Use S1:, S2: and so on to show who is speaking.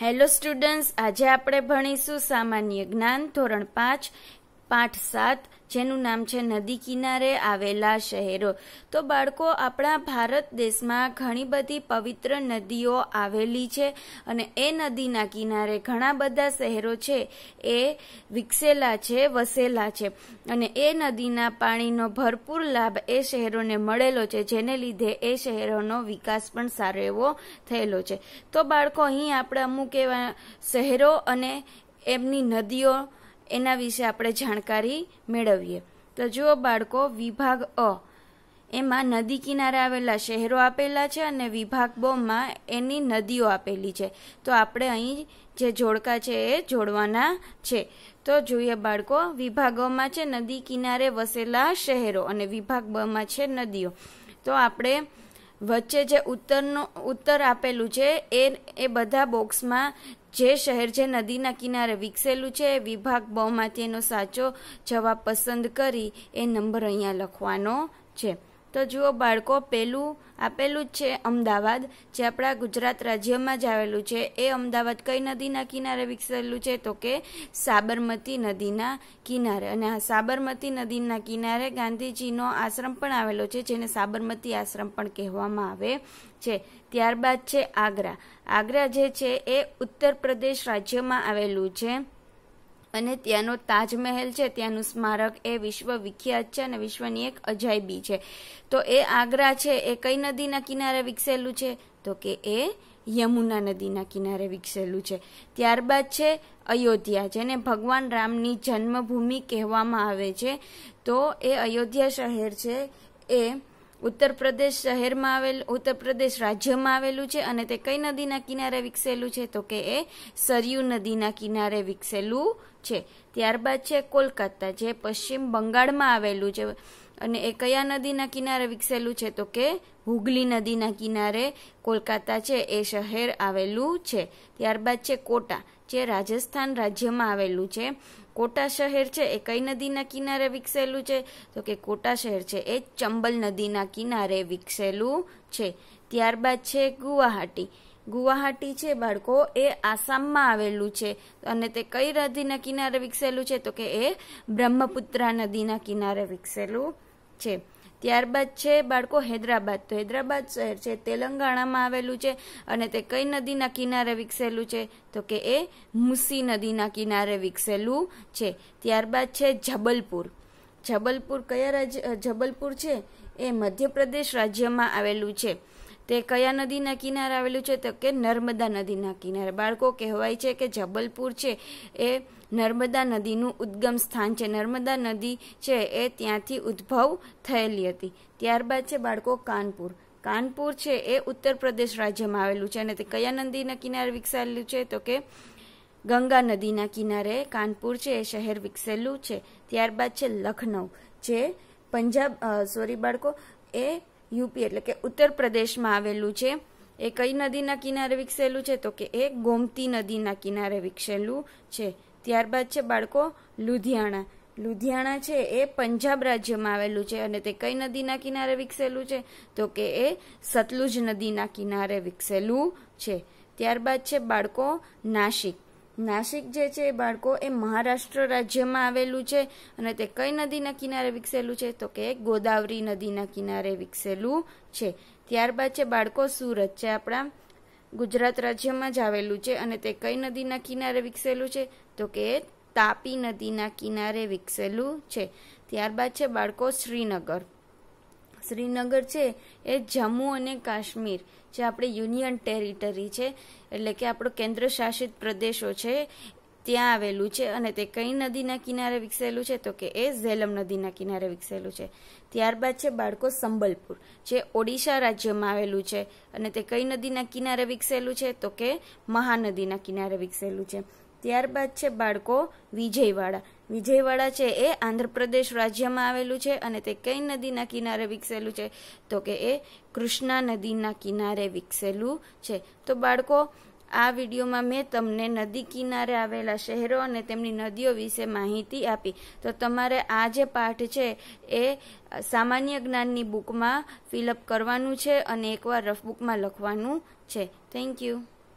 S1: hello students આજે આપણે ભણીશું સામાન્ય જ્ઞાન ધોરણ પાંચ પાઠ સાત જેનું નામ છે નદી કિનારે આવેલા શહેરો તો બાળકો આપણા ભારત દેશમાં ઘણી બધી પવિત્ર નદીઓ આવેલી છે અને એ નદીના કિનારે ઘણા બધા શહેરો છે એ વિકસેલા છે વસેલા છે અને એ નદીના પાણીનો ભરપૂર લાભ એ શહેરોને મળેલો છે જેને લીધે એ શહેરોનો વિકાસ પણ સારો એવો થયેલો છે તો બાળકો અહીં આપણે અમુક એવા શહેરો અને એમની નદીઓ એના વિશે આપણે જાણકારી મેળવીએ તો જુઓ બાળકો વિભાગ અ એમાં નદી કિનારે આવેલા શહેરો આપેલા છે અને વિભાગ બોમાં એની નદીઓ આપેલી છે તો આપણે અહીં જે જોડકા છે એ જોડવાના છે તો જોઈએ બાળકો વિભાગોમાં છે નદી કિનારે વસેલા શહેરો અને વિભાગ બમાં છે નદીઓ તો આપણે વચ્ચે જે ઉત્તરનો ઉત્તર આપેલું છે એ એ બધા બોક્સમાં જે શહેર જે નદીના કિનારે વિકસેલું છે એ વિભાગ બમાં એનો સાચો જવાબ પસંદ કરી એ નંબર અહીંયા લખવાનો છે તો જુઓ બાળકો પહેલું આપેલું જ છે અમદાવાદ જે આપણા ગુજરાત રાજ્યમાં જ આવેલું છે એ અમદાવાદ કઈ નદીના કિનારે વિકસેલું છે તો કે સાબરમતી નદીના કિનારે અને આ સાબરમતી નદીના કિનારે ગાંધીજીનો આશ્રમ પણ આવેલો છે જેને સાબરમતી આશ્રમ પણ કહેવામાં આવે છે ત્યારબાદ છે આગ્રા આગ્રા જે છે એ ઉત્તર પ્રદેશ રાજ્યમાં આવેલું છે અને ત્યાંનો તાજમહેલ છે ત્યાંનું સ્મારક એ વિશ્વ વિખ્યાત છે અને વિશ્વની એક અજાયબી છે તો એ આગ્રા છે એ કઈ નદીના કિનારે વિકસેલું છે તો કે એ યમુના નદીના કિનારે વિકસેલું છે ત્યારબાદ છે અયોધ્યા જેને ભગવાન રામની જન્મભૂમિ કહેવામાં આવે છે તો એ અયોધ્યા શહેર છે એ ઉત્તર પ્રદેશ શહેરમાં આવેલ ઉત્તર પ્રદેશ રાજ્યમાં આવેલું છે અને તે કઈ નદીના કિનારે વિકસેલું છે તો કે એ સરયુ નદીના કિનારે વિકસેલું છે ત્યારબાદ છે કોલકાતા જે પશ્ચિમ બંગાળમાં આવેલું છે અને એ કયા નદીના કિનારે વિકસેલું છે તો કે હુગલી નદીના કિનારે કોલકાતા છે એ શહેર આવેલું છે ત્યારબાદ છે કોટા જે રાજસ્થાન રાજ્યમાં આવેલું છે કોટા શહેર છે એ કઈ નદીના કિનારે વિકસેલું છે તો કે કોટા શહેર છે એ ચંબલ નદીના કિનારે વિકસેલું છે ત્યારબાદ છે ગુવાહાટી ગુવાહાટી છે બાળકો એ આસામમાં આવેલું છે અને તે કઈ નદીના કિનારે વિકસેલું છે તો કે એ બ્રહ્મપુત્રા નદીના કિનારે વિકસેલું છે ત્યારબાદ છે બાળકો હૈદરાબાદ તો હૈદરાબાદ શહેર છે તેલંગાણામાં આવેલું છે અને તે કઈ નદીના કિનારે વિકસેલું છે તો કે એ મુસી નદીના કિનારે વિકસેલું છે ત્યારબાદ છે જબલપુર જબલપુર કયા રાજ્ય જબલપુર છે એ મધ્યપ્રદેશ રાજ્યમાં આવેલું છે તે કયા નદીના કિનારે આવેલું છે તો કે નર્મદા નદીના કિનારે બાળકો કહેવાય છે કે જબલપુર છે એ નર્મદા નદીનું ઉદ્ગમ સ્થાન છે નર્મદા નદી છે એ ત્યાંથી ઉદ્ભવ થયેલી હતી ત્યારબાદ છે બાળકો કાનપુર કાનપુર છે એ ઉત્તર પ્રદેશ રાજ્યમાં આવેલું છે અને તે કયા નદીના કિનારે વિકસાવેલું છે તો કે ગંગા નદીના કિનારે કાનપુર છે એ શહેર વિકસેલું છે ત્યારબાદ છે લખનઉ જે પંજાબ સોરી બાળકો એ યુપી એટલે કે ઉત્તર પ્રદેશમાં આવેલું છે એ કઈ નદીના કિનારે વિકસેલું છે તો કે એ ગોમતી નદીના કિનારે વિકસેલું છે ત્યારબાદ છે બાળકો લુધિયાણા લુધિયાણા છે એ પંજાબ રાજ્યમાં આવેલું છે અને તે કઈ નદીના કિનારે વિકસેલું છે તો કે એ સતલુજ નદીના કિનારે વિકસેલું છે ત્યારબાદ છે બાળકો નાશિક નાસિક જે છે એ બાળકો એ મહારાષ્ટ્ર રાજ્યમાં આવેલું છે અને તે કઈ નદીના કિનારે વિકસેલું છે તો કે ગોદાવરી નદીના કિનારે વિકસેલું છે ત્યારબાદ છે બાળકો સુરત છે આપણા ગુજરાત રાજ્યમાં જ આવેલું છે અને તે કઈ નદીના કિનારે વિકસેલું છે તો કે તાપી નદીના કિનારે વિકસેલું છે ત્યારબાદ છે બાળકો શ્રીનગર શ્રીનગર છે એ જમ્મુ અને કાશ્મીર જે આપણે યુનિયન ટેરિટરી છે એટલે કે આપણો કેન્દ્ર શાસિત પ્રદેશો છે ત્યાં આવેલું છે અને તે કઈ નદીના કિનારે વિકસેલું છે તો કે એ ઝેલમ નદીના કિનારે વિકસેલું છે ત્યારબાદ છે બાળકો સંબલપુર જે ઓડિશા રાજ્યમાં આવેલું છે અને તે કઈ નદીના કિનારે વિકસેલું છે તો કે મહાનદીના કિનારે વિકસેલું છે ત્યારબાદ છે બાળકો વિજયવાડા વિજયવાડા છે એ આંધ્રપ્રદેશ રાજ્યમાં આવેલું છે અને તે કઈ નદીના કિનારે વિકસેલું છે તો કે એ કૃષ્ણા નદીના કિનારે વિકસેલું છે તો બાળકો આ વિડીયોમાં મેં તમને નદી કિનારે આવેલા શહેરો અને તેમની નદીઓ વિશે માહિતી આપી તો તમારે આ જે પાઠ છે એ સામાન્ય જ્ઞાનની બુકમાં ફિલઅપ કરવાનું છે અને એકવાર રફ બુકમાં લખવાનું છે થેન્ક યુ